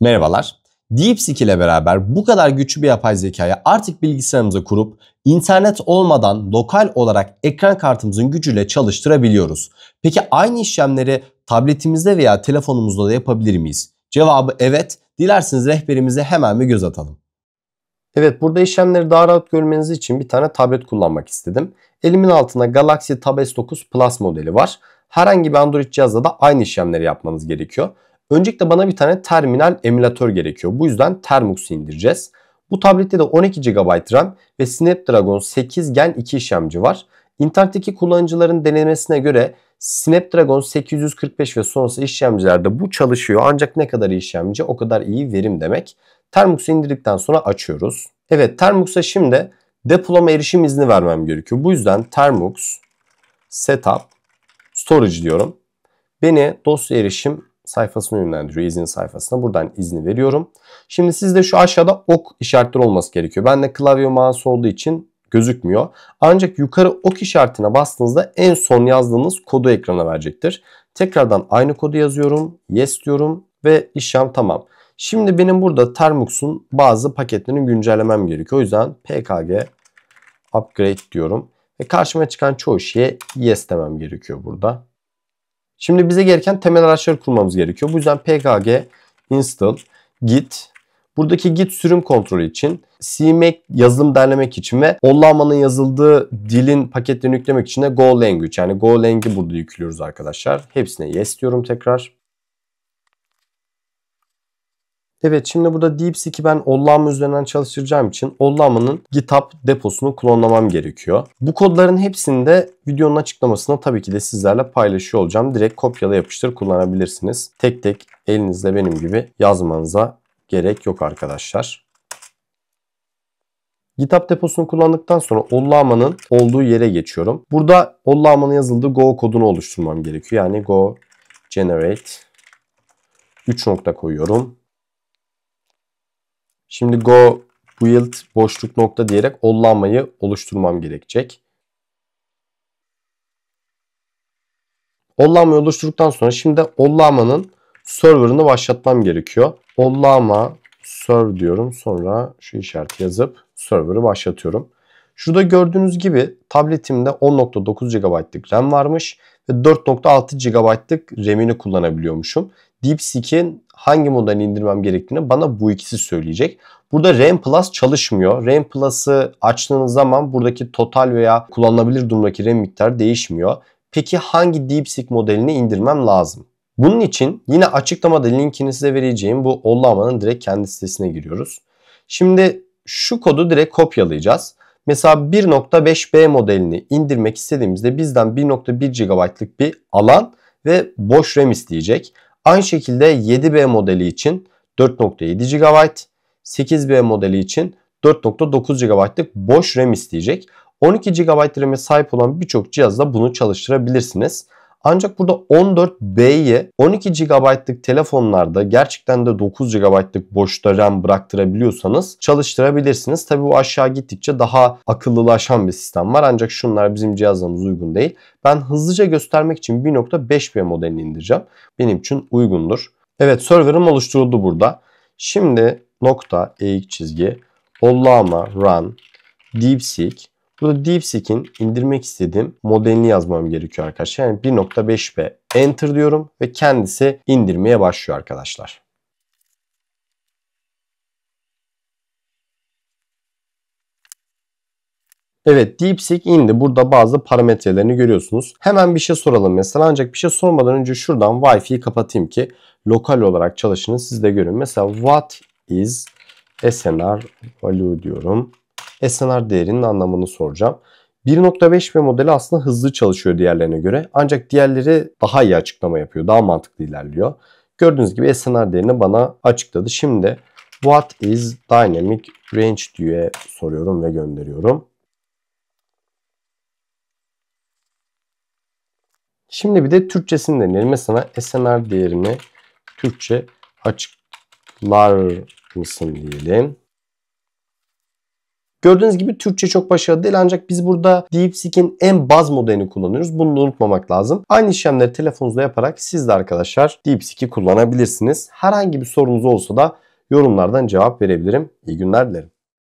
Merhabalar. DeepSeek ile beraber bu kadar güçlü bir yapay zekayı artık bilgisayarımıza kurup internet olmadan lokal olarak ekran kartımızın gücüyle çalıştırabiliyoruz. Peki aynı işlemleri tabletimizde veya telefonumuzda da yapabilir miyiz? Cevabı evet. Dilerseniz rehberimize hemen bir göz atalım. Evet burada işlemleri daha rahat görmeniz için bir tane tablet kullanmak istedim. Elimin altında Galaxy Tab S9 Plus modeli var. Herhangi bir Android cihazda da aynı işlemleri yapmanız gerekiyor. Öncelikle bana bir tane terminal emülatör gerekiyor. Bu yüzden Termux'u indireceğiz. Bu tablette de 12 GB RAM ve Snapdragon 8 Gen 2 işlemci var. İnternetteki kullanıcıların denemesine göre Snapdragon 845 ve sonrası işlemcilerde bu çalışıyor ancak ne kadar işlemci o kadar iyi verim demek. Termux'u indirdikten sonra açıyoruz. Evet Termux'a şimdi depolama erişim izni vermem gerekiyor. Bu yüzden Termux Setup Storage diyorum. Beni dosya erişim Sayfasını yönlendiriyor izin sayfasına. Buradan izni veriyorum. Şimdi sizde şu aşağıda ok işaretleri olması gerekiyor. Ben de klavye mouse olduğu için gözükmüyor. Ancak yukarı ok işaretine bastığınızda en son yazdığınız kodu ekrana verecektir. Tekrardan aynı kodu yazıyorum. Yes diyorum ve işlem tamam. Şimdi benim burada Termux'un bazı paketlerini güncellemem gerekiyor. O yüzden PKG upgrade diyorum. Ve karşıma çıkan çoğu şeye yes demem gerekiyor burada. Şimdi bize gereken temel araçları kurmamız gerekiyor. Bu yüzden pkg install git Buradaki git sürüm kontrolü için, CMake yazılım derlemek için ve Ollaman'ın yazıldığı dilin paketlerini yüklemek için de Go Language yani Go Lang'i burada yüklüyoruz arkadaşlar. Hepsine yes diyorum tekrar. Evet şimdi burada DeepSeek'i ben Ollama üzerinden çalıştıracağım için Ollama'nın GitHub deposunu klonlamam gerekiyor. Bu kodların hepsini de videonun açıklamasında tabii ki de sizlerle paylaşıyor olacağım. Direkt kopyala yapıştır kullanabilirsiniz. Tek tek elinizle benim gibi yazmanıza gerek yok arkadaşlar. GitHub deposunu kullandıktan sonra Ollama'nın olduğu yere geçiyorum. Burada Ollama'nın yazıldığı Go kodunu oluşturmam gerekiyor. Yani Go generate 3 nokta koyuyorum. Şimdi go build boşluk nokta diyerek ollanmayı oluşturmam gerekecek. Ollama oluşturduktan sonra şimdi ollamanın server'ını başlatmam gerekiyor. Ollama serve diyorum. Sonra şu işareti yazıp server'ı başlatıyorum. Şurada gördüğünüz gibi tabletimde 10.9 GB'lık RAM varmış ve 4.6 GB'lık RAM'ini kullanabiliyormuşum. DeepSeek'in hangi model indirmem gerektiğini bana bu ikisi söyleyecek. Burada RAM Plus çalışmıyor. RAM Plus'ı açtığınız zaman buradaki total veya kullanılabilir durumdaki RAM miktarı değişmiyor. Peki hangi DeepSeek modelini indirmem lazım? Bunun için yine açıklamada linkini size vereceğim bu Ollaman'ın direkt kendi sitesine giriyoruz. Şimdi şu kodu direkt kopyalayacağız. Mesela 1.5B modelini indirmek istediğimizde bizden 1.1 GB'lık bir alan ve boş RAM isteyecek. Aynı şekilde 7B modeli için 4.7 GB, 8B modeli için 4.9 GB'lık boş RAM isteyecek. 12 GB RAM'e sahip olan birçok cihazla bunu çalıştırabilirsiniz. Ancak burada 14B'ye 12 GB'lık telefonlarda gerçekten de 9 GB'lık boşta RAM bıraktırabiliyorsanız çalıştırabilirsiniz. Tabi bu aşağı gittikçe daha akıllılaşan bir sistem var. Ancak şunlar bizim cihazlarımız uygun değil. Ben hızlıca göstermek için 1.5B modelini indireceğim. Benim için uygundur. Evet serverım oluşturuldu burada. Şimdi nokta eğik çizgi Ollama run DeepSeek Burada DeepSeek'in indirmek istediğim modelini yazmam gerekiyor arkadaşlar. Yani 1.5p Enter diyorum ve kendisi indirmeye başlıyor arkadaşlar. Evet DeepSeek indi. Burada bazı parametrelerini görüyorsunuz. Hemen bir şey soralım mesela ancak bir şey sormadan önce şuradan Wi-Fi'yi kapatayım ki lokal olarak çalışını siz de görün. Mesela what is SNR value diyorum. SNR değerinin anlamını soracağım. 1.5 ve modeli aslında hızlı çalışıyor diğerlerine göre. Ancak diğerleri daha iyi açıklama yapıyor. Daha mantıklı ilerliyor. Gördüğünüz gibi SNR değerini bana açıkladı. Şimdi what is dynamic range diye soruyorum ve gönderiyorum. Şimdi bir de Türkçesini deneyelim. Mesela SNR değerini Türkçe açıklar mısın diyelim. Gördüğünüz gibi Türkçe çok başarılı değil ancak biz burada DeepSeek'in en baz modelini kullanıyoruz. Bunu unutmamak lazım. Aynı işlemleri telefonunuzda yaparak siz de arkadaşlar DeepSeek'i kullanabilirsiniz. Herhangi bir sorunuz olsa da yorumlardan cevap verebilirim. İyi günler dilerim.